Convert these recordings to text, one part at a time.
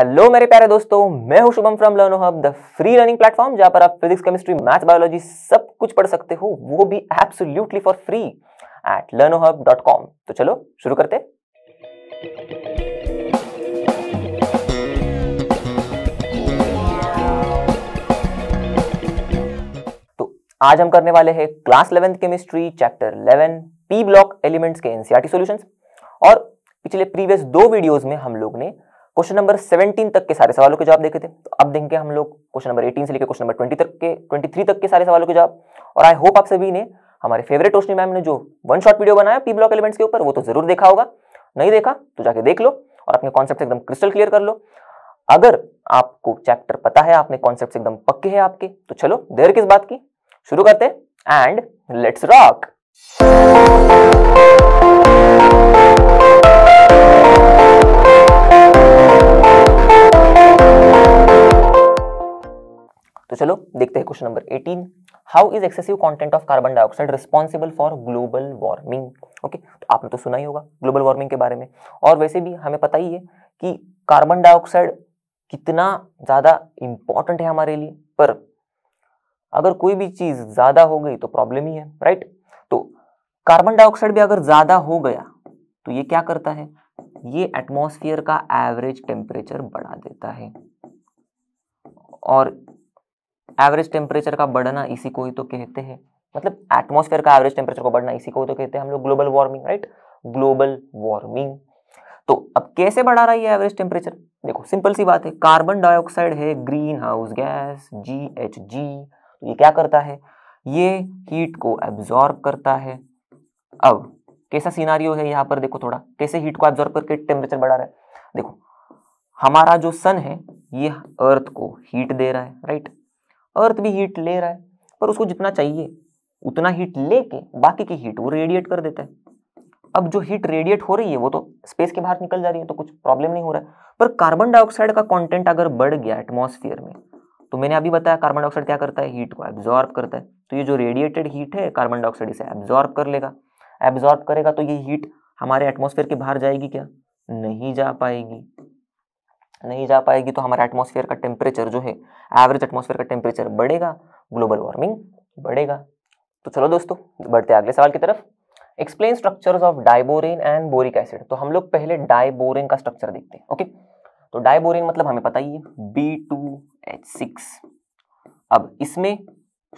Hello मेरे प्यारे दोस्तों मैं हूं Shubham from Learno Hub the free learning platform जहां पर आप फिजिक्स केमिस्ट्री मैथ्स बायोलॉजी सब कुछ पढ़ सकते हो वो भी absolutely for free at Learno Hub dot com तो चलो शुरू करते तो आज हम करने वाले हैं class eleventh chemistry chapter eleven P block elements के एनसीआरटी सोल्यूशन e और पिछले प्रीवियस दो वीडियोज में हम लोग ने क्वेश्चन नंबर 17 तक के सारे सवालों के जवाब देखे थे तो अब देखेंगे हम लोग क्वेश्चन नंबर 18 से लेकर क्वेश्चन नंबर 20 तक के 23 तक के सारे सवालों के जवाब और आई होप आप सभी ने हमारे फेवरेट रोशनी मैम ने जो वन शॉट वीडियो बनाया पी ब्लॉक एलिमेंट्स के ऊपर वो तो जरूर देखा होगा नहीं देखा तो जाके देख लो और अपने कॉन्सेप्ट एकदम क्रिस्टल क्लियर कर लो अगर आपको चैप्टर पता है आपने कॉन्सेप्ट एकदम पक्के हैं आपके तो चलो देर किस बात की शुरू करते हैं एंड लेट्स रॉक तो चलो देखते हैं question number 18 how is excessive content of carbon dioxide responsible for global warming okay तो आपने तो सुना ही होगा ग्लोबल वार्मिंग के बारे में और वैसे भी हमें पता ही है कि कार्बन डाइऑक्साइड कितना ज़्यादा इंपॉर्टेंट है हमारे लिए पर अगर कोई भी चीज़ ज़्यादा हो गई तो प्रॉब्लम ही है राइट तो कार्बन डाइऑक्साइड भी अगर ज़्यादा हो गया तो ये क्या करता है ये एटमॉस्फेयर का एवरेज टेम्परेचर बढ़ा देता है और एवरेज टेम्परेचर का बढ़ना इसी को ही तो कहते हैं मतलब एटमोस्फेयर का एवरेज टेम्परेचर को बढ़ना इसी को ही तो कहते हैं हम लोग global warming right global warming तो अब कैसे बढ़ा रहा है ये एवरेज टेम्परेचर देखो सिंपल सी बात है कार्बन डाइऑक्साइड है greenhouse gas G H G तो ये क्या करता है ये हीट को एब्जॉर्ब करता है अब कैसा सीनारियो है यहाँ पर देखो थोड़ा कैसे हीट को एब्जॉर्ब करके टेम्परेचर बढ़ा रहा है देखो हमारा जो सन है ये अर्थ को हीट दे रहा है राइट अर्थ भी हीट ले रहा है पर उसको जितना चाहिए उतना हीट लेके बाकी की हीट वो रेडिएट कर देता है अब जो हीट रेडिएट हो रही है वो तो स्पेस के बाहर निकल जा रही है तो कुछ प्रॉब्लम नहीं हो रहा है पर कार्बन डाइऑक्साइड का कंटेंट अगर बढ़ गया एटमॉस्फेयर में तो मैंने अभी बताया कार्बन डाइऑक्साइड क्या करता है हीट को एब्जॉर्ब करता है तो ये जो रेडिएटेड हीट है कार्बन डाइऑक्साइड इसे एब्जॉर्ब कर लेगा एब्जॉर्ब करेगा तो ये हीट हमारे एटमोसफेयर के बाहर जाएगी क्या नहीं जा पाएगी नहीं जा पाएगी तो हमारा एटमोसफेयर का टेम्परेचर जो है एवरेज एटमोसफेयर का टेम्परेचर बढ़ेगा ग्लोबल वार्मिंग बढ़ेगा तो चलो दोस्तों बढ़ते हैं अगले सवाल की तरफ explain structures of diborane and boric acid तो हम लोग पहले डाइबोरेन का स्ट्रक्चर देखते हैं ओके तो डाइबोरेन मतलब हमें पता ही है बी टू एच सिक्स अब इसमें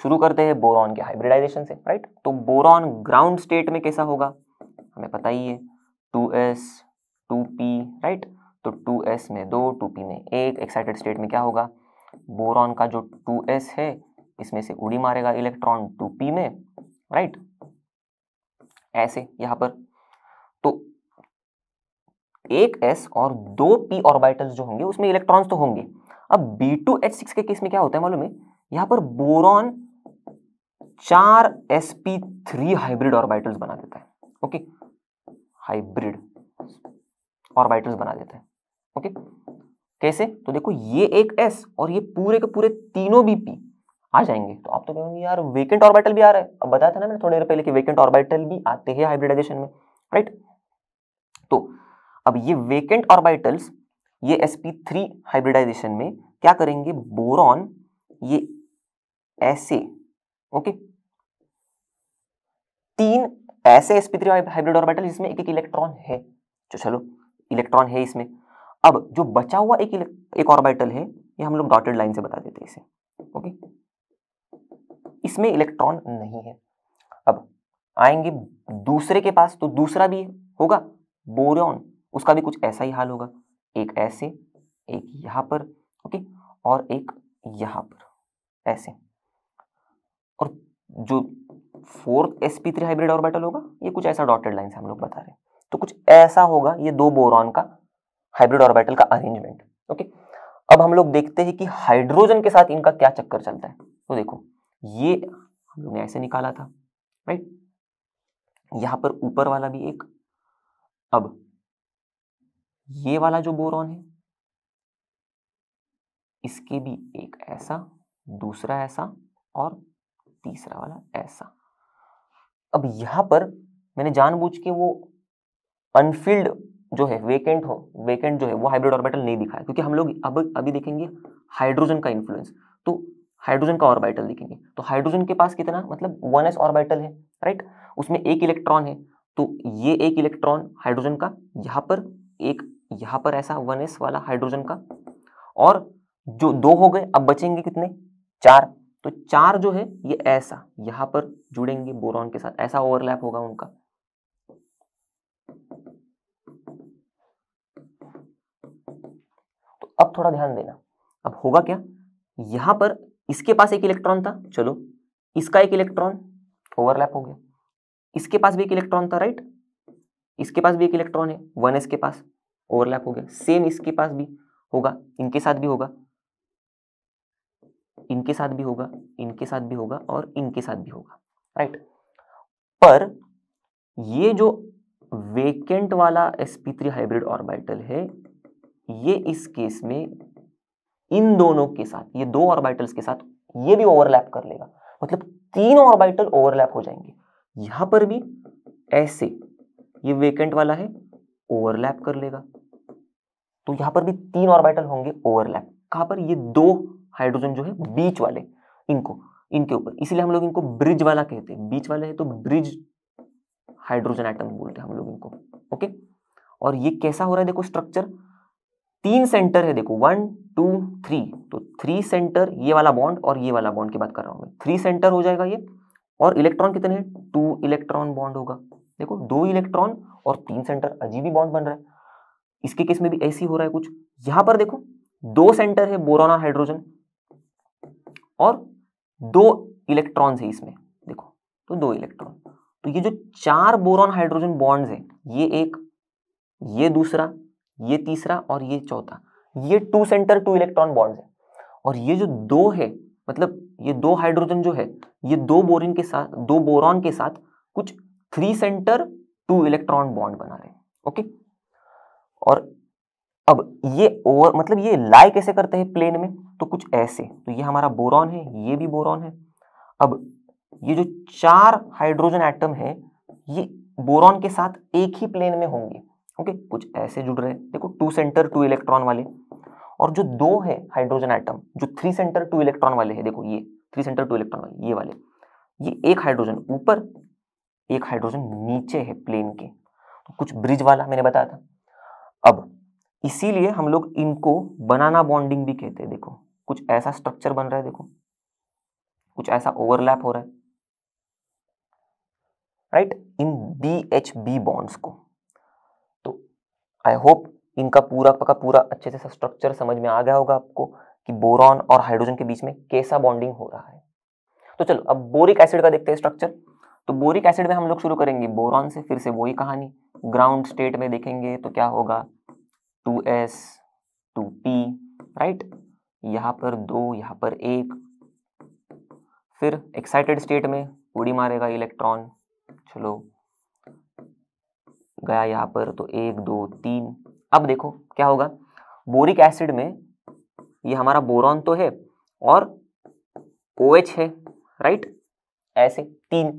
शुरू करते हैं बोरॉन के हाइब्रिडाइजेशन से राइट तो बोरॉन ग्राउंड स्टेट में कैसा होगा हमें पता ही है two S two P right तो टू एस में दो टू पी में एक एक्साइटेड स्टेट में क्या होगा बोरॉन का जो टू एस है इसमें से उड़ी मारेगा इलेक्ट्रॉन टू पी में राइट ऐसे यहां पर तो एक एस और दो पी ऑर्बिटल्स जो होंगे उसमें इलेक्ट्रॉन्स तो होंगे अब बी टू एच सिक्स के केस में क्या होता है मालूम है यहां पर बोरॉन चार S P three hybrid orbitals बना देता है ओके हाइब्रिड ऑर्बिटल्स बना देता है ओके कैसे तो देखो ये एक एस और ये पूरे के पूरे तीनों बी पी आ जाएंगे तो आप तो कहेंगे यार वेकेंट ऑर्बिटल भी आ रहा है अब बताया था ना मैंने थोड़ी देर पहले कि वेकेंट ऑर्बिटल भी आते हैं हाइब्रिडाइजेशन में राइट तो अब ये वेकेंट ऑर्बिटल्स ये sp3 हाइब्रिडाइजेशन में क्या करेंगे बोरॉन ये ऐसे ओके तीन ऐसे sp3 हाइब्रिड ऑर्बिटल जिसमें एक एक इलेक्ट्रॉन है तो चलो इलेक्ट्रॉन है इसमें अब जो बचा हुआ एक एक ऑर्बिटल है ये हम लोग डॉटेड लाइन से बता देते हैं इसे ओके इसमें इलेक्ट्रॉन नहीं है अब आएंगे दूसरे के पास तो दूसरा भी होगा बोरॉन उसका भी कुछ ऐसा ही हाल होगा एक ऐसे एक यहां पर ओके और एक यहां पर ऐसे और जो फोर्थ sp3 हाइब्रिड ऑर्बिटल होगा ये कुछ ऐसा डॉटेड लाइन से हम लोग बता रहे हैं तो कुछ ऐसा होगा ये दो बोरॉन का हाइब्रिड ऑर्बिटल का अरेंजमेंट ओके अब हम लोग देखते हैं कि हाइड्रोजन के साथ इनका क्या चक्कर चलता है तो देखो ये हम लोग ने ऐसे निकाला था राइट यहां पर ऊपर वाला भी एक अब ये वाला जो बोरॉन है इसके भी एक ऐसा दूसरा ऐसा और तीसरा वाला ऐसा अब यहां पर मैंने जानबूझ के वो अनफिल्ड जो है वेकेंट हो वेकेंट जो है वो हाइब्रिड ऑर्बिटल नहीं दिखा है क्योंकि हम लोग अब अभी देखेंगे हाइड्रोजन का इन्फ्लुएंस तो हाइड्रोजन का ऑर्बिटल देखेंगे तो हाइड्रोजन के पास कितना मतलब वन एस ऑर्बिटल है राइट उसमें एक इलेक्ट्रॉन है तो ये एक इलेक्ट्रॉन हाइड्रोजन का यहाँ पर एक यहाँ पर ऐसा वन एस वाला हाइड्रोजन का और जो दो हो गए अब बचेंगे कितने चार तो चार जो है ये ऐसा यहाँ पर जुड़ेंगे बोरॉन के साथ ऐसा ओवरलैप होगा उनका अब थोड़ा ध्यान देना अब होगा क्या यहां पर इसके पास एक इलेक्ट्रॉन था चलो इसका एक इलेक्ट्रॉन ओवरलैप हो गया इसके पास भी एक इलेक्ट्रॉन था राइट इसके पास भी एक इलेक्ट्रॉन है वन एस के पास ओवरलैप हो गया सेम इसके पास भी होगा इनके साथ भी होगा इनके साथ भी होगा इनके साथ भी होगा और इनके साथ भी होगा राइट पर ये जो वेकेंट वाला sp3 हाइब्रिड ऑर्बिटल है ये इस केस में इन दोनों के साथ ये दो ऑर्बिटल्स के साथ ये भी ओवरलैप कर लेगा मतलब तीन ऑर्बिटल ओवरलैप हो जाएंगे यहां पर भी ऐसे ये वेकेंट वाला है ओवरलैप कर लेगा तो यहां पर भी तीन ऑर्बिटल होंगे ओवरलैप कहां पर ये दो हाइड्रोजन जो है बीच वाले इनको इनके ऊपर इसीलिए हम लोग इनको ब्रिज वाला कहते हैं बीच वाले है तो ब्रिज हाइड्रोजन आइटम बोलते हैं हम लोग इनको ओके और ये कैसा हो रहा है देखो स्ट्रक्चर तीन सेंटर है देखो वन टू थ्री तो थ्री सेंटर ये वाला बॉन्ड और ये वाला बॉन्ड की बात कर रहा हूँ मैं थ्री सेंटर हो जाएगा ये और इलेक्ट्रॉन कितने हैं टू इलेक्ट्रॉन बॉन्ड होगा देखो दो इलेक्ट्रॉन और तीन सेंटर अजीब ही बॉन्ड बन रहा है इसके केस में भी ऐसी हो रहा है कुछ यहां पर देखो दो सेंटर है बोरोना हाइड्रोजन और दो इलेक्ट्रॉन्स है इसमें देखो तो दो इलेक्ट्रॉन तो ये जो चार बोरोन हाइड्रोजन बॉन्ड्स हैं ये एक ये दूसरा ये तीसरा और ये चौथा ये two centre two electron bond है और ये जो दो है मतलब ये दो हाइड्रोजन जो है ये दो बोरिन के साथ दो बोरॉन के साथ कुछ three centre two electron bond बना रहे हैं ओके और अब ये ओवर मतलब ये लाई कैसे करते हैं प्लेन में तो कुछ ऐसे तो ये हमारा बोरॉन है ये भी बोरॉन है अब ये जो चार हाइड्रोजन एटम है ये बोरॉन के साथ एक ही प्लेन में होंगे ओके कुछ ऐसे जुड़ रहे हैं देखो टू सेंटर टू इलेक्ट्रॉन वाले और जो दो है हाइड्रोजन आइटम जो थ्री सेंटर टू इलेक्ट्रॉन वाले हैं देखो ये थ्री सेंटर टू इलेक्ट्रॉन वाले ये वाले ये एक हाइड्रोजन ऊपर एक हाइड्रोजन नीचे है प्लेन के तो कुछ ब्रिज वाला मैंने बताया था अब इसीलिए हम लोग इनको बनाना बॉन्डिंग भी कहते हैं देखो कुछ ऐसा स्ट्रक्चर बन रहा है देखो कुछ ऐसा ओवरलैप हो रहा है right in B H B bonds को आई होप इनका पूरा का पूरा अच्छे से स्ट्रक्चर समझ में आ गया होगा आपको कि बोरॉन और हाइड्रोजन के बीच में कैसा बॉन्डिंग हो रहा है तो चलो अब बोरिक एसिड का देखते हैं स्ट्रक्चर तो बोरिक एसिड में हम लोग शुरू करेंगे बोरॉन से फिर से वही कहानी ग्राउंड स्टेट में देखेंगे तो क्या होगा two S two P right यहाँ पर दो यहाँ पर एक फिर एक्साइटेड स्टेट में उड़ी मारेगा इलेक्ट्रॉन चलो गया यहाँ पर तो एक दो तीन अब देखो क्या होगा बोरिक एसिड में ये हमारा बोरॉन तो है और ओ OH है राइट ऐसे तीन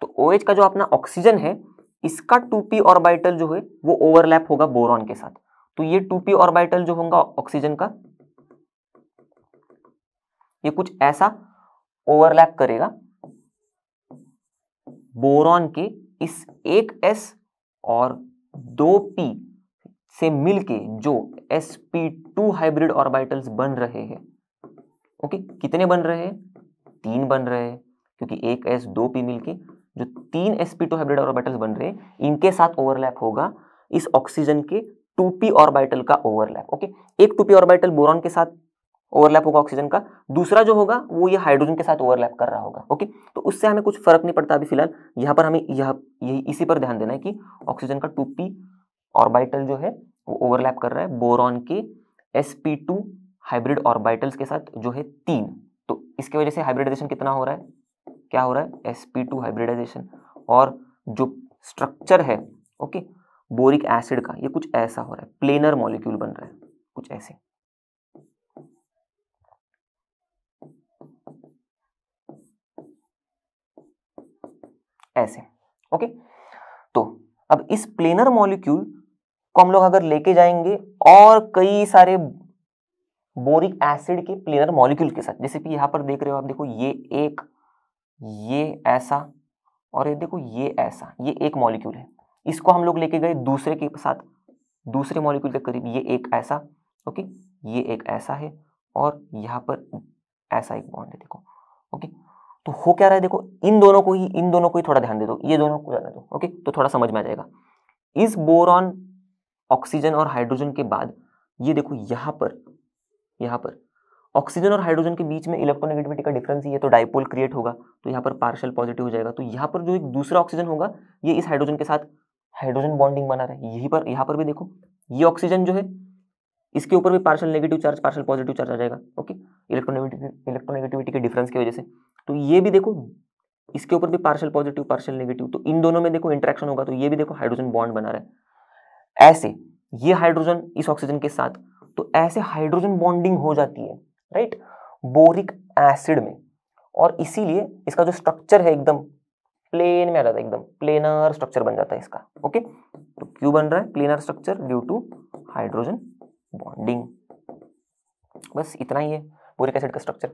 तो ओ OH का जो अपना ऑक्सीजन है इसका टू पी ऑर्बाइटल जो है वो ओवरलैप होगा बोरॉन के साथ तो ये टू पी ऑर्बाइटल जो होगा ऑक्सीजन का ये कुछ ऐसा ओवरलैप करेगा बोरॉन के इस एक एस और दो पी से मिलके जो S P two hybrid orbitals बन रहे हैं ओके कितने बन रहे हैं तीन बन रहे हैं क्योंकि एक एस दो पी मिलके जो तीन S P two hybrid orbitals बन रहे हैं इनके साथ ओवरलैप होगा इस ऑक्सीजन के टू पी ऑर्बिटल का ओवरलैप ओके एक टू पी ऑर्बिटल बोरॉन के साथ ओवरलैप होगा ऑक्सीजन का दूसरा जो होगा वो ये हाइड्रोजन के साथ ओवरलैप कर रहा होगा ओके तो उससे हमें कुछ फर्क नहीं पड़ता अभी फिलहाल यहाँ पर हमें यह यही इसी पर ध्यान देना है कि ऑक्सीजन का टू पी ऑर्बाइटल जो है वो ओवरलैप कर रहा है बोरॉन के S P two hybrid orbitals के साथ जो है तीन तो इसके वजह से हाइब्रिडाइजेशन कितना हो रहा है क्या हो रहा है एस पी टू हाइब्रिडाइजेशन और जो स्ट्रक्चर है ओके बोरिक एसिड का ये कुछ ऐसा हो रहा है प्लेनर मॉलिक्यूल बन रहा है कुछ ऐसे ऐसे ओके तो अब इस प्लेनर मॉलिक्यूल को हम लोग अगर लेके जाएंगे और कई सारे बोरिक एसिड के प्लेनर मॉलिक्यूल के साथ जैसे कि यहां पर देख रहे हो आप देखो ये एक ये ऐसा और ये देखो ये ऐसा ये एक मॉलिक्यूल है इसको हम लोग लेके गए दूसरे के साथ दूसरे मॉलिक्यूल के करीब ये एक ऐसा ओके ये एक ऐसा है और यहाँ पर ऐसा एक बॉन्ड है देखो ओके तो हो क्या रहा है देखो इन दोनों को ही इन दोनों को ही थोड़ा ध्यान दे दो ये दोनों को ध्यान दो ओके तो थोड़ा समझ में आ जाएगा इस बोरॉन ऑक्सीजन और हाइड्रोजन के बाद ये देखो यहाँ पर यहाँ पर ऑक्सीजन और हाइड्रोजन के बीच में इलेक्ट्रोनेगेटिविटी का डिफरेंस ही है तो डायपोल क्रिएट होगा तो यहाँ पर पार्शल पॉजिटिव हो जाएगा तो यहाँ पर जो एक दूसरा ऑक्सीजन होगा ये इस हाइड्रोजन के साथ हाइड्रोजन बॉन्डिंग बना रहा है यही पर यहाँ पर भी देखो ये ऑक्सीजन जो है इसके ऊपर भी partial negative charge partial positive charge आ जाएगा ओके इलेक्ट्रोनेगेटिव इलेक्ट्रोनेगेटिविटी के डिफरेंस की वजह से तो ये भी देखो इसके ऊपर भी पार्शियल पॉजिटिव पार्शियल नेगेटिव तो इन दोनों में देखो इंट्रैक्शन होगा तो ये भी देखो हाइड्रोजन बॉन्ड बना रहा है ऐसे ये हाइड्रोजन इस ऑक्सीजन के साथ तो ऐसे हाइड्रोजन बॉन्डिंग हो जाती है राइट बोरिक एसिड में और इसीलिए इसका जो स्ट्रक्चर है एकदम प्लेन में आ जाता है एकदम प्लेनर स्ट्रक्चर बन जाता है इसका ओके तो क्यों बन रहा है planar structure due to hydrogen bonding बस इतना ही है बोरिक एसिड का स्ट्रक्चर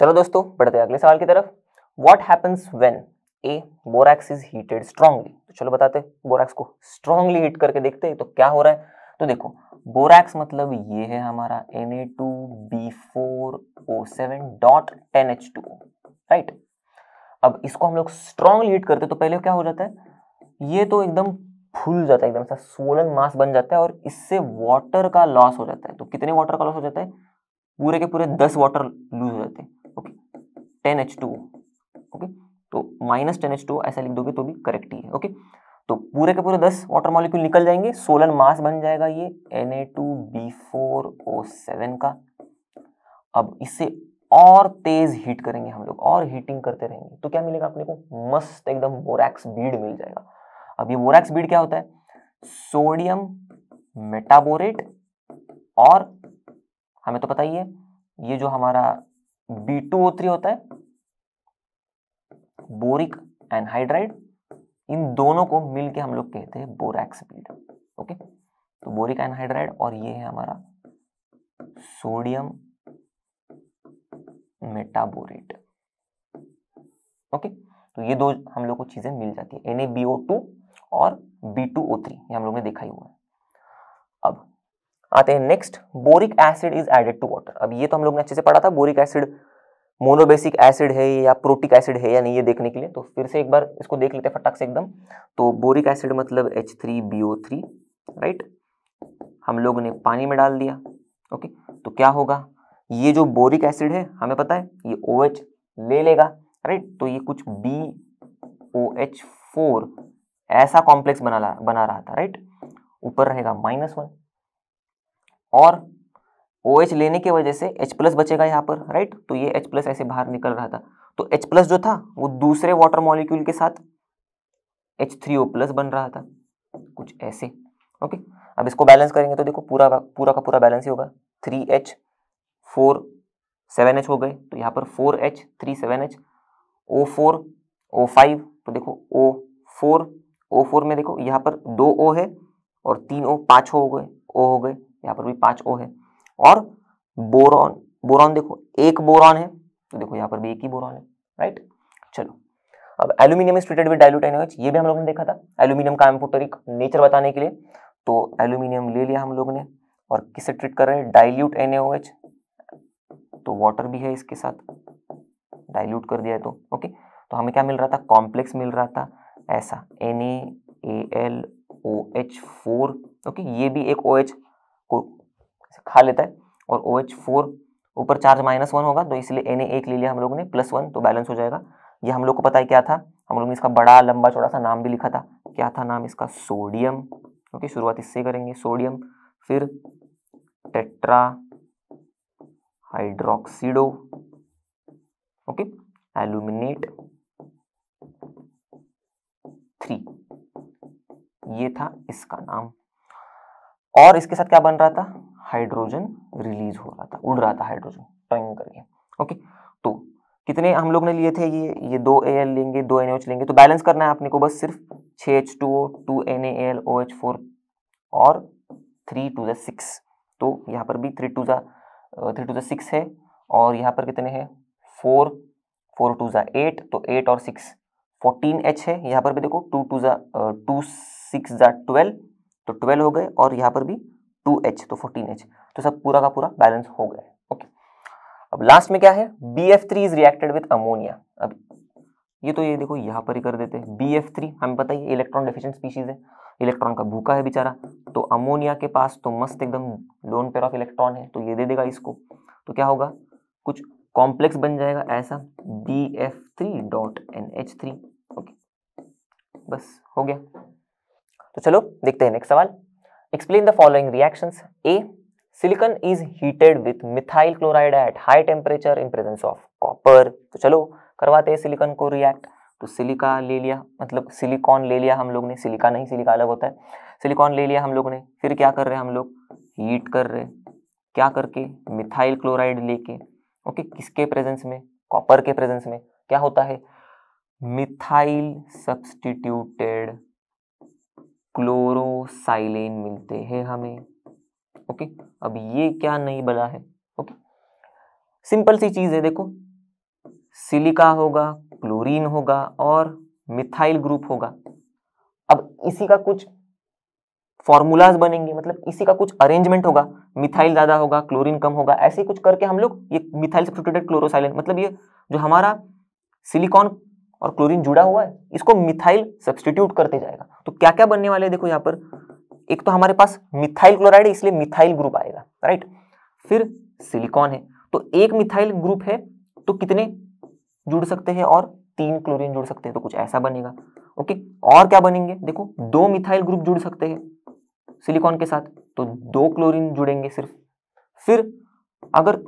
चलो दोस्तों बढ़ते हैं अगले सवाल की तरफ what happens when a borax is heated strongly तो चलो बताते बोरैक्स को स्ट्रांगली हीट करके देखते हैं तो क्या हो रहा है तो देखो बोरैक्स मतलब ये है हमारा N A two B four O seven dot ten H two right अब इसको हम लोग स्ट्रांगली हीट करते तो पहले क्या हो जाता है ये तो एकदम फूल जाता है एकदम सा सोलन मास बन जाता है और इससे वाटर का लॉस हो जाता है तो कितने वाटर का लॉस हो जाता है पूरे के पूरे दस वाटर लूज हो जाते हैं टेन एच टू ओके तो माइनस टेन एच टू ऐसा लिख दोगे तो भी करेक्ट ही है ओके तो पूरे के पूरे दस वाटर मॉलिक्यूल निकल जाएंगे सोलन मास बन जाएगा ये N A two B four O seven का अब इसे और तेज हीट करेंगे हम लोग और हीटिंग करते रहेंगे तो क्या मिलेगा अपने को मस्त एकदम बोरैक्स बीड मिल जाएगा अब ये बोरैक्स बीड क्या होता है सोडियम मेटाबोरेट और हमें तो पता ही है ये जो हमारा बी टू ओ थ्री होता है बोरिक एनहाइड्राइड इन दोनों को मिलके हम लोग कहते हैं बोरैक्स ओके तो बोरिक एनहाइड्राइड और ये है हमारा सोडियम मेटाबोरेट ओके तो ये दो हम लोग को चीजें मिल जाती है एन और बी टू ओ थ्री ये हम लोग ने देखा ही हुआ है आते हैं next boric acid is added to water अब ये तो हम लोग ने अच्छे से पढ़ा था बोरिक एसिड मोनोबेसिक एसिड है या प्रोटिक एसिड है या नहीं ये देखने के लिए तो फिर से एक बार इसको देख लेते हैं फटाक से एकदम तो बोरिक एसिड मतलब H three B O three right हम लोग ने पानी में डाल दिया ओके तो क्या होगा ये जो बोरिक एसिड है हमें पता है ये ओ OH ले लेगा राइट तो ये कुछ बी ओ एच फोर ऐसा कॉम्प्लेक्स बना बना रहा था राइट ऊपर रहेगा माइनस वन और ओ OH लेने की वजह से H प्लस बचेगा यहाँ पर राइट तो ये H प्लस ऐसे बाहर निकल रहा था तो H प्लस जो था वो दूसरे वाटर मॉलिक्यूल के साथ ओ प्लस बन रहा था कुछ ऐसे ओके अब इसको बैलेंस करेंगे तो देखो पूरा पूरा का पूरा बैलेंस ही होगा three H four seven H हो गए तो यहाँ पर four H three seven H O four O five तो देखो ओ फोर ओ फोर में देखो यहाँ पर दो ओ है और तीन ओ पाँच हो गए ओ हो गए यहाँ पर भी पांच ओ है और बोरॉन बोरॉन देखो एक बोरॉन है तो देखो यहाँ पर भी एक ही बोरॉन है राइट चलो अब aluminium is with dilute NOH ये भी हम लोग ने देखा था एल्यूमिनियम का एम्फोटोरिक नेचर बताने के लिए तो एल्यूमिनियम ले लिया हम लोग ने और किससे ट्रीट कर रहे हैं डाइल्यूट एनएओएच तो वाटर भी है इसके साथ डाइल्यूट कर दिया है तो ओके तो हमें क्या मिल रहा था कॉम्प्लेक्स मिल रहा था ऐसा N A L O H four okay ये भी एक ओ OH, एच खा लेता है और ओ OH फोर ऊपर चार्ज माइनस वन होगा तो इसलिए एन एक ले लिया हम लोगों ने प्लस वन तो बैलेंस हो जाएगा ये हम लोग को पता है क्या था हम लोग ने इसका बड़ा लंबा चौड़ा सा नाम भी लिखा था क्या था नाम इसका सोडियम ओके शुरुआत इससे करेंगे सोडियम फिर tetrahydroxido okay aluminate three ये था इसका नाम और इसके साथ क्या बन रहा था हाइड्रोजन रिलीज हो रहा था उड़ रहा था हाइड्रोजन टंग करके ओके तो कितने हम लोग ने लिए थे ये ये दो ए एल लेंगे दो एन एच लेंगे तो बैलेंस करना है आपने को बस सिर्फ छः H two O two N A L O H four और थ्री टू ज़ा सिक्स तो यहाँ पर भी थ्री टू ज़ा थ्री टू ज़ा सिक्स है और यहाँ पर कितने हैं फोर फोर टू ज़ा एट तो एट और सिक्स फोर्टीन एच है यहाँ पर भी देखो टू टू ज़ा टू सिक्स ज़ा ट्वेल्व तो ट्वेल्व हो गए और यहाँ पर भी टू एच तो फोर्टीन एच तो सब पूरा का पूरा बैलेंस हो गया है ओके अब लास्ट में क्या है B F three is reacted with ammonia अब ये तो ये देखो यहाँ पर ही कर देते हैं बी एफ थ्री हमें पता ही इलेक्ट्रॉन डेफिशिएंट स्पीशीज है इलेक्ट्रॉन का भूखा है बेचारा तो अमोनिया के पास तो मस्त एकदम लोन पेयर ऑफ इलेक्ट्रॉन है तो ये दे देगा इसको तो क्या होगा कुछ कॉम्प्लेक्स बन जाएगा ऐसा B F three dot N H three okay बस हो गया तो चलो देखते हैं नेक्स्ट सवाल Explain the following reactions. A. Silicon is heated with methyl chloride at high temperature in presence of copper. तो चलो करवाते हैं सिलिकॉन को रिएक्ट तो सिलिका ले लिया मतलब सिलिकॉन ले लिया हम लोग ने सिलिका नहीं सिलिका अलग होता है सिलिकॉन ले लिया हम लोग ने फिर क्या कर रहे हैं हम लोग हीट कर रहे क्या करके मिथाइल क्लोराइड लेके ओके किसके प्रेजेंस में कॉपर के प्रेजेंस में क्या होता है मिथाइल सब्सटीट्यूटेड क्लोरोसाइलेन मिलते हैं हमें ओके अब ये क्या नहीं बना है ओके सिंपल सी चीज है देखो सिलिका होगा क्लोरीन होगा और मिथाइल ग्रुप होगा अब इसी का कुछ फॉर्मूलाज बनेंगे मतलब इसी का कुछ अरेंजमेंट होगा मिथाइल ज्यादा होगा क्लोरीन कम होगा ऐसे कुछ करके हम लोग ये मिथाइल सब्सटीट्यूटेड क्लोरोसाइलेन मतलब ये जो हमारा सिलिकॉन और क्लोरीन जुड़ा हुआ है इसको मिथाइल सब्सटीट्यूट करते जाएगा तो क्या क्या बनने वाले देखो यहाँ पर एक तो हमारे पास मिथाइल क्लोराइड है इसलिए मिथाइल ग्रुप आएगा राइट फिर सिलिकॉन है तो एक मिथाइल ग्रुप है तो कितने जुड़ सकते हैं और तीन क्लोरीन जुड़ सकते हैं तो कुछ ऐसा बनेगा ओके और क्या बनेंगे देखो दो मिथाइल ग्रुप जुड़ सकते हैं सिलिकॉन के साथ तो दो क्लोरीन जुड़ेंगे सिर्फ फिर अगर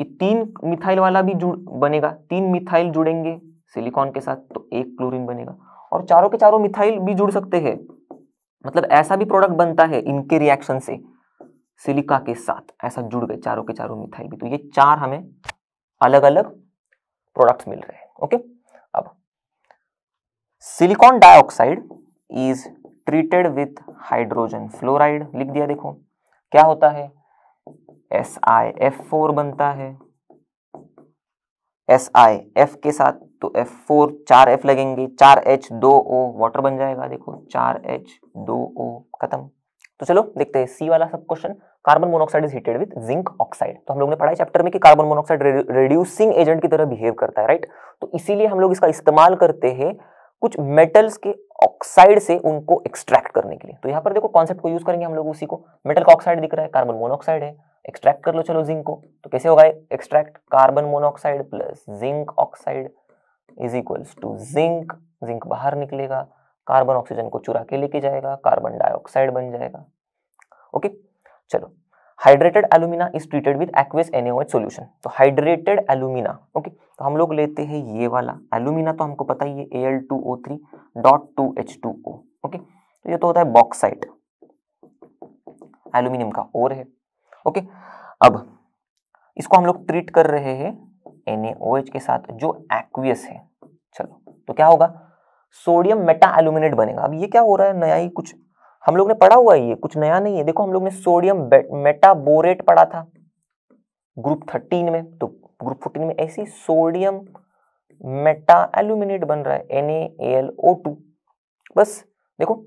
ये तीन मिथाइल वाला भी जुड़ बनेगा तीन मिथाइल जुड़ेंगे सिलिकॉन के साथ तो एक क्लोरीन बनेगा और चारों के चारों मिथाइल भी जुड़ सकते हैं मतलब ऐसा भी प्रोडक्ट बनता है इनके रिएक्शन से सिलिका के साथ ऐसा जुड़ गए चारों के चारों मिथाइल भी तो ये चार हमें अलग अलग प्रोडक्ट्स मिल रहे हैं ओके अब silicon dioxide is treated with hydrogen fluoride लिख दिया देखो क्या होता है एस आई एफ फोर बनता है एस आई एफ के साथ तो एफ फोर चार एफ लगेंगे चार एच दो ओ वाटर बन जाएगा देखो चार एच दो ओ खत्म तो चलो देखते हैं सी वाला सब question carbon monoxide is heated with zinc oxide तो हम लोग ने पढ़ा चैप्टर में कि कार्बन मोनोक्साइड रिड्यूसिंग एजेंट की तरह बिहेव करता है राइट तो इसीलिए हम लोग इसका इस्तेमाल करते हैं कुछ मेटल्स के ऑक्साइड से उनको एक्सट्रैक्ट करने के लिए तो यहाँ पर देखो कॉन्सेप्ट को यूज करेंगे हम लोग उसी को मेटल का ऑक्साइड दिख रहा है कार्बन मोनोक्साइड है एक्सट्रैक्ट कर लो चलो जिंक को तो कैसे होगा extract carbon monoxide plus zinc oxide is equals to zinc zinc बाहर निकलेगा कार्बन ऑक्सीजन को चुरा के लेके जाएगा कार्बन डाइऑक्साइड बन जाएगा ओके चलो hydrated alumina is treated with aqueous NAOH solution तो हाइड्रेटेड एलुमिना ओके तो हम लोग लेते हैं ये वाला एलुमिना तो हमको पता ही है A L two O three dot two two H O okay तो ये तो होता है बॉक्साइट एल्यूमिनियम का ओर है ओके अब इसको हम लोग ट्रीट कर रहे हैं NaOH के साथ जो एक्वियस है चलो तो क्या होगा सोडियम मेटा एल्यूमिनेट बनेगा अब ये क्या हो रहा है नया ही कुछ हम लोग ने पढ़ा हुआ है ये कुछ नया नहीं है देखो हम लोग ने सोडियम मेटाबोरेट पढ़ा था ग्रुप थर्टीन में तो ग्रुप फोर्टीन में ऐसी सोडियम मेटा एल्यूमिनेट बन रहा है एन बस देखो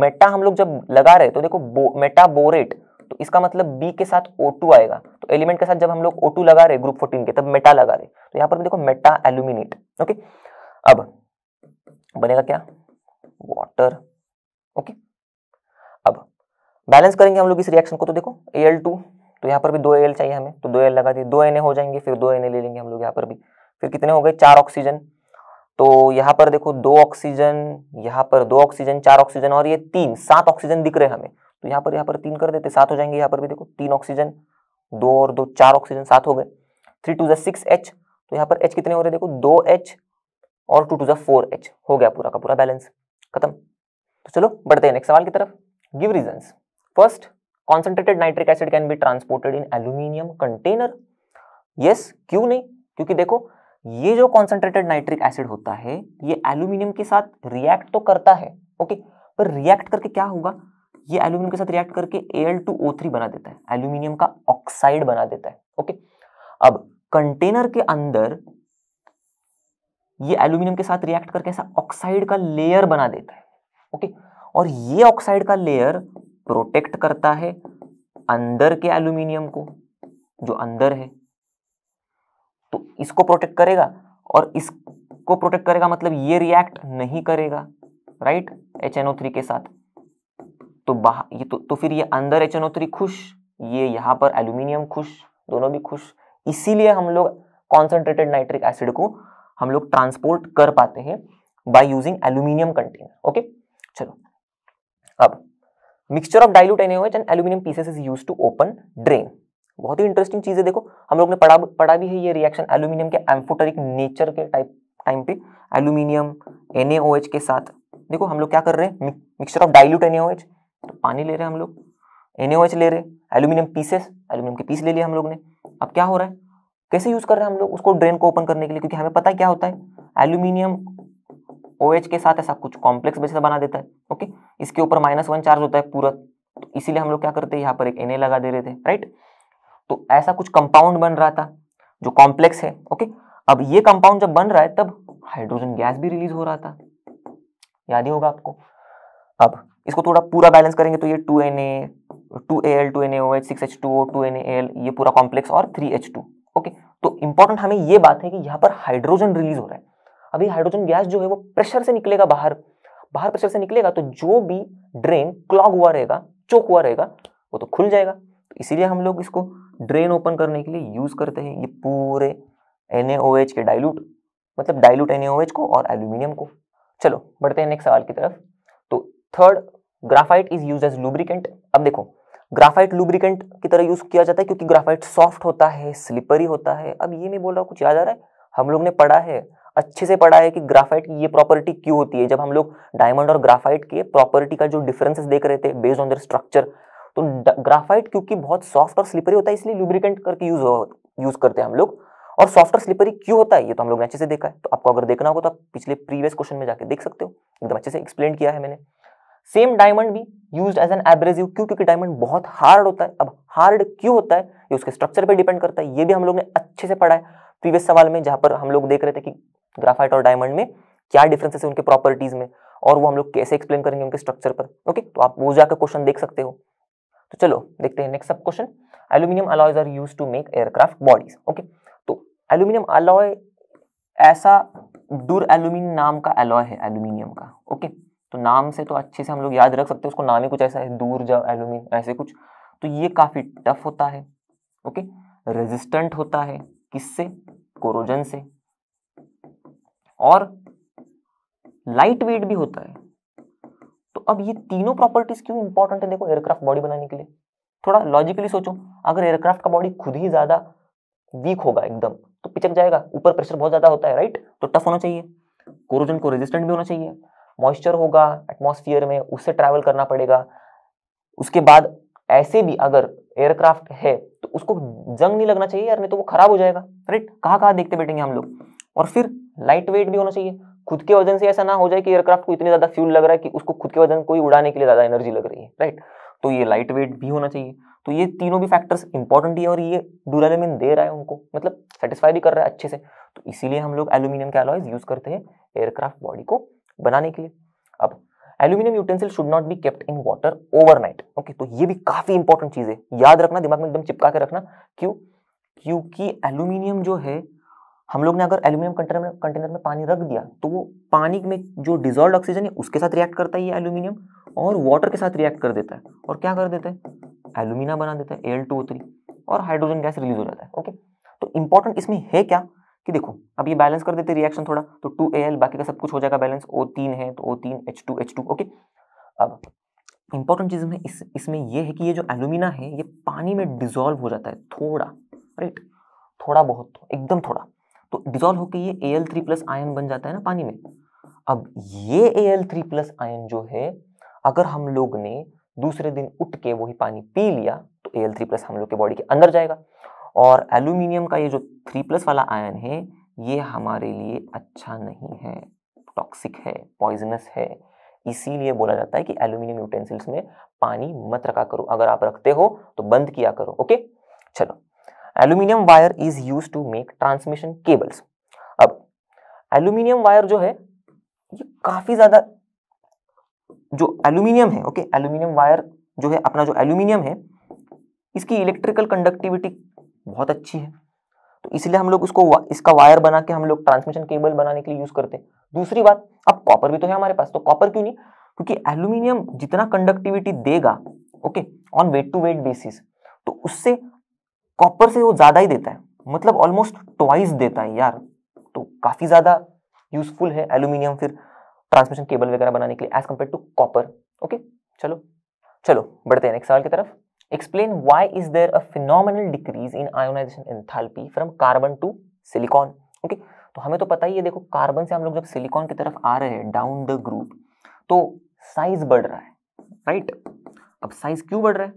मेटा हम लोग जब लगा रहे तो देखो बो, मेटाबोरेट इसका मतलब बी के साथ O2 आएगा तो एलिमेंट के साथ जब हम लोग O2 लगा रहे ग्रुप फोर्टीन के तब मेटा लगा रहे तो यहाँ पर देखो मेटा एल्यूमिनेट ओके अब बनेगा क्या वाटर ओके अब बैलेंस करेंगे हम लोग इस रिएक्शन को तो देखो एल टू तो यहाँ पर भी दो एल चाहिए हमें तो दो एल लगा दिए दो एन हो जाएंगे फिर दो एन ले लेंगे हम लोग यहाँ पर भी फिर कितने हो गए चार ऑक्सीजन तो यहाँ पर देखो दो ऑक्सीजन यहाँ पर दो ऑक्सीजन चार ऑक्सीजन और ये तीन सात ऑक्सीजन दिख रहे हैं हमें तो यहाँ पर यहाँ पर तीन कर देते सात हो जाएंगे यहाँ पर भी देखो तीन ऑक्सीजन दो और दो चार ऑक्सीजन सात हो गए थ्री टू जिक्स एच तो यहाँ पर एच कितने हो रहे देखो दो एच और टू टू जोर एच हो गया पूरा का पूरा बैलेंस खत्म तो चलो बढ़ते हैं नेक्स्ट सवाल की तरफ give reason first concentrated nitric acid can be transported in aluminium container yes क्यों नहीं क्योंकि देखो ये जो कॉन्सेंट्रेटेड नाइट्रिक एसिड होता है ये एल्यूमिनियम के साथ रिएक्ट तो करता है ओके पर रिएक्ट करके क्या होगा ये एल्यूमिनियम के साथ रिएक्ट करके एल टू ओ थ्री बना देता है एल्यूमिनियम का ऑक्साइड बना देता है ओके अब कंटेनर के अंदर ये एल्यूमिनियम के साथ रिएक्ट करके ऐसा ऑक्साइड का लेयर बना देता है ओके और ये ऑक्साइड का लेयर प्रोटेक्ट करता है अंदर के एल्यूमिनियम को जो अंदर है तो इसको प्रोटेक्ट करेगा और इसको प्रोटेक्ट करेगा मतलब ये रिएक्ट नहीं करेगा राइट एच के साथ तो बाहर ये तो, तो फिर ये अंदर एच खुश ये यहाँ पर एल्यूमिनियम खुश दोनों भी खुश इसीलिए हम लोग कॉन्सेंट्रेटेड नाइट्रिक एसिड को हम लोग ट्रांसपोर्ट कर पाते हैं by using aluminium container okay चलो अब mixture of dilute H and aluminium pieces is use to open drain बहुत ही इंटरेस्टिंग चीज है देखो हम लोग ने पढ़ा पढ़ा भी है ये रिएक्शन एल्यूमिनियम के एम्फोटरिक नेचर के टाइप टाइम पे एल्यूमिनियम एनएओएच के साथ देखो हम लोग क्या कर रहे हैं मिक्सचर ऑफ डाइल्यूट एनएओएच पानी ले रहे हैं हम लोग एन ले रहे एल्यूमिनियम पीसेस एल्यूमिनियम के पीस ले लिया हम लोग ने अब क्या हो रहा है कैसे यूज कर रहे हैं हम लोग उसको ड्रेन को ओपन करने के लिए क्योंकि हमें पता है क्या होता है एल्यूमिनियम ओ OH के साथ ऐसा कुछ कॉम्प्लेक्स बेस बना देता है ओके इसके ऊपर माइनस वन चार्ज होता है पूरा तो इसीलिए हम लोग क्या करते हैं यहाँ पर एक एन लगा दे रहे थे राइट तो ऐसा कुछ कंपाउंड बन रहा था जो कॉम्प्लेक्स है ओके अब ये कंपाउंड जब बन रहा है तब हाइड्रोजन गैस भी रिलीज हो रहा था याद ही होगा आपको अब इसको थोड़ा पूरा बैलेंस करेंगे तो ये two N A two A L two N H six H two O two N A L ये पूरा कॉम्प्लेक्स और थ्री एच टू ओके तो इंपॉर्टेंट हमें ये बात है कि यहाँ पर हाइड्रोजन रिलीज हो रहा है अभी हाइड्रोजन गैस जो है वो प्रेशर से निकलेगा बाहर बाहर प्रेशर से निकलेगा तो जो भी ड्रेन क्लॉग हुआ रहेगा चोक हुआ रहेगा वो तो खुल जाएगा तो इसीलिए हम लोग इसको ड्रेन ओपन करने के लिए यूज़ करते हैं ये पूरे एन के डायलूट मतलब डायलूट एन को और एल्यूमिनियम को चलो बढ़ते हैं नेक्स्ट सवाल की तरफ तो third graphite is use as lubricant अब देखो ग्राफाइट लुब्रिकेंट की तरह यूज किया जाता है क्योंकि ग्राफाइट सॉफ्ट होता है स्लिपरी होता है अब ये मैं बोल रहा हूँ कुछ याद आ रहा है हम लोग ने पढ़ा है अच्छे से पढ़ा है कि ग्राफाइट की ये प्रॉपर्टी क्यों होती है जब हम लोग डायमंड और ग्राफाइट के प्रॉपर्टी का जो डिफरेंसेस देख रहे थे बेस्ड ऑन दर स्ट्रक्चर तो ग्राफाइट क्योंकि बहुत सॉफ्ट और स्लिपरी होता है इसलिए लुब्रिकेंट करके यूज यूज करते हैं हम लोग और सॉफ्ट और स्लिपरी क्यों होता है ये तो हम लोग ने अच्छे से देखा है तो आपको अगर देखना होगा तो आप पिछले प्रीवियस क्वेश्चन में जाकर देख सकते हो एकदम अच्छे से एक्सप्लेन किया है मैंने सेम डायमंड भी यूज एज एन एब्रेजिव क्यों क्योंकि डायमंड बहुत हार्ड होता है अब हार्ड क्यों होता है ये उसके स्ट्रक्चर पे डिपेंड करता है ये भी हम लोग ने अच्छे से पढ़ा है प्रीवियस सवाल में जहाँ पर हम लोग देख रहे थे कि ग्राफाइट और डायमंड में क्या डिफरेंसेस है उनके प्रॉपर्टीज में और वो हम लोग कैसे एक्सप्लेन करेंगे उनके स्ट्रक्चर पर ओके तो आप वो जाकर क्वेश्चन देख सकते हो तो चलो देखते हैं नेक्स्ट सब question aluminium alloys are use to make aircraft bodies okay तो एल्यूमिनियम अलॉय ऐसा डुर एल्यूमिन नाम का एलॉय है एल्यूमिनियम का ओके okay? तो नाम से तो अच्छे से हम लोग याद रख सकते हैं उसको नाम ही कुछ ऐसा है दूर जा एलुमिन ऐसे कुछ तो ये काफ़ी टफ होता है ओके रेजिस्टेंट होता है किससे कोरोजन से और लाइट वेट भी होता है तो अब ये तीनों प्रॉपर्टीज क्यों इंपॉर्टेंट है देखो एयरक्राफ्ट बॉडी बनाने के लिए थोड़ा लॉजिकली सोचो अगर एयरक्राफ्ट का बॉडी खुद ही ज़्यादा वीक होगा एकदम तो पिचक जाएगा ऊपर प्रेशर बहुत ज़्यादा होता है राइट तो टफ होना चाहिए कोरोजन को रेजिस्टेंट भी होना चाहिए मॉइस्चर होगा एटमोसफियर में उससे ट्रैवल करना पड़ेगा उसके बाद ऐसे भी अगर एयरक्राफ्ट है तो उसको जंग नहीं लगना चाहिए यार नहीं तो वो खराब हो जाएगा राइट कहाँ कहाँ देखते बैठेंगे हम लोग और फिर लाइट वेट भी होना चाहिए खुद के वजन से ऐसा ना हो जाए कि एयरक्राफ्ट को इतनी ज़्यादा फ्यूल लग रहा है कि उसको खुद के वजन को ही उड़ाने के लिए ज़्यादा एनर्जी लग रही है राइट तो ये लाइट वेट भी होना चाहिए तो ये तीनों भी फैक्टर्स इंपॉर्टेंट है और ये डूरालेमिन दे रहा है उनको मतलब सेटिस्फाई भी कर रहा है अच्छे से तो इसीलिए हम लोग एल्यूमिनियम के अलॉयज यूज़ करते हैं एयरक्राफ्ट बॉडी को बनाने के लिए अब aluminium utensil should not be kept in water overnight okay तो ये भी काफी इंपॉर्टेंट चीज है याद रखना दिमाग में एकदम चिपका के रखना क्यों क्योंकि एल्यूमिनियम जो है हम लोग ने अगर एल्यूमिनियम कंटेनर में कंटेनर में पानी रख दिया तो वो पानी में जो डिजॉल्व ऑक्सीजन है उसके साथ रिएक्ट करता है ये एल्यूमिनियम और वाटर के साथ रिएक्ट कर देता है और क्या कर देता है एल्यूमिना बना देता है एल और हाइड्रोजन गैस रिलीज हो जाता है ओके तो इंपॉर्टेंट इसमें है क्या कि देखो अब ये बैलेंस कर देते रिएक्शन थोड़ा तो टू ए एल बाकी का सब कुछ हो जाएगा बैलेंस ओ तीन है तो ओ तीन H two H two okay अब इंपॉर्टेंट चीज़ में इस इसमें ये है कि ये जो एलुमिना है ये पानी में डिजोल्व हो जाता है थोड़ा राइट थोड़ा बहुत एकदम थोड़ा तो डिजोल्व होकर ये A L three plus ion बन जाता है ना पानी में अब ये A L three plus ion जो है अगर हम लोग ने दूसरे दिन उठ के वही पानी पी लिया तो ए एल थ्री प्लस हम लोग के बॉडी के अंदर जाएगा और एल्यूमिनियम का ये जो थ्री प्लस वाला आयन है ये हमारे लिए अच्छा नहीं है टॉक्सिक है पॉइजनस है इसीलिए बोला जाता है कि एल्यूमिनियम यूटेंसिल्स में पानी मत रखा करो अगर आप रखते हो तो बंद किया करो ओके चलो aluminium wire is use to make transmission cables अब एल्यूमिनियम वायर जो है ये काफी ज्यादा जो एल्यूमिनियम है ओके एल्यूमिनियम वायर जो है अपना जो एल्यूमिनियम है इसकी इलेक्ट्रिकल कंडक्टिविटी बहुत अच्छी है तो इसलिए हम लोग उसको वा, इसका वायर बना के हम लोग ट्रांसमिशन केबल बनाने के लिए यूज करते हैं दूसरी बात अब कॉपर भी तो है हमारे पास तो कॉपर क्यों नहीं क्योंकि एल्यूमिनियम जितना कंडक्टिविटी देगा okay on weight to weight basis तो उससे कॉपर से वो ज्यादा ही देता है मतलब ऑलमोस्ट ट्वाइस देता है यार तो काफी ज्यादा यूजफुल है एल्यूमिनियम फिर ट्रांसमिशन केबल वगैरह बनाने के लिए as compare to copper okay चलो चलो बढ़ते हैं नेक्स्ट सवाल की तरफ explain why is there a phenomenal decrease in ionization enthalpy from carbon to silicon okay तो हमें तो पता ही है देखो कार्बन से हम लोग जब सिलिकॉन की तरफ आ रहे हैं डाउन द ग्रुप तो साइज बढ़ रहा है राइट right? अब साइज क्यों बढ़ रहा है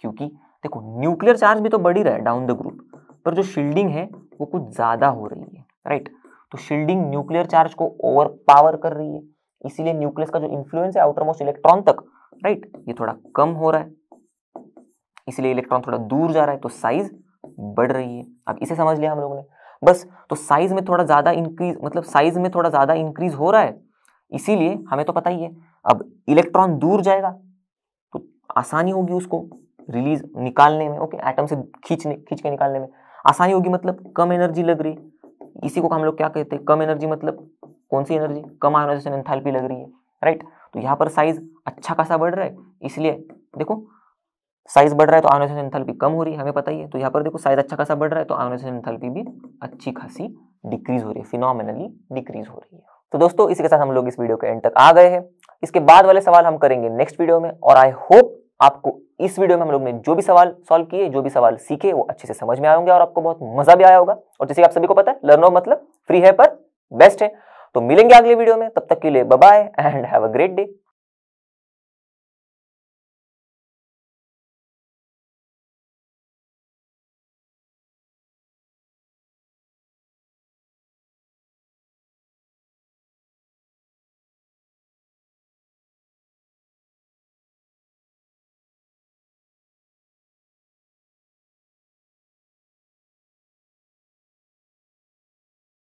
क्योंकि देखो न्यूक्लियर चार्ज भी तो बढ़ ही रहा है डाउन द ग्रुप पर जो शील्डिंग है वो कुछ ज़्यादा हो रही है राइट right? तो शील्डिंग न्यूक्लियर चार्ज को ओवर कर रही है इसीलिए न्यूक्लियस का जो इन्फ्लुएंस है आउटर मोस्ट इलेक्ट्रॉन तक राइट ये थोड़ा कम हो रहा है इसलिए इलेक्ट्रॉन थोड़ा दूर जा रहा है तो साइज बढ़ रही है अब इसे समझ लिया हम लोगों ने बस तो साइज में थोड़ा ज़्यादा इंक्रीज मतलब साइज में थोड़ा ज़्यादा इंक्रीज हो रहा है इसीलिए हमें तो पता ही है अब इलेक्ट्रॉन दूर जाएगा तो आसानी होगी उसको रिलीज निकालने में ओके एटम से खींचने खींच के निकालने में आसानी होगी मतलब कम एनर्जी लग रही इसी को हम लोग क्या कहते हैं कम एनर्जी मतलब कौन सी एनर्जी कम आयोनाइजेशन एंथैल्पी लग रही है राइट तो यहाँ पर साइज अच्छा खासा बढ़ रहा है इसलिए देखो साइज बढ़ रहा है तो आयोनाइजेशन एंथैल्पी कम हो रही है हमें पता ही है तो यहाँ पर देखो साइज अच्छा खासा बढ़ रहा है तो आयोनाइजेशन एंथैल्पी भी अच्छी खासी डिक्रीज हो रही है फिनोमिनली डिक्रीज हो रही है तो दोस्तों इसी के साथ हम लोग इस वीडियो के एंड तक आ गए हैं इसके बाद वाले सवाल हम करेंगे नेक्स्ट वीडियो में और आई होप आपको इस वीडियो में हम लोग ने जो भी सवाल सॉल्व किए जो भी सवाल सीखे वो अच्छे से समझ में आएंगे और आपको बहुत मजा भी आया होगा और जैसे आप सभी को पता है लर्नो मतलब फ्री है पर बेस्ट है तो मिलेंगे अगले वीडियो में तब तक के लिए bye and have a great day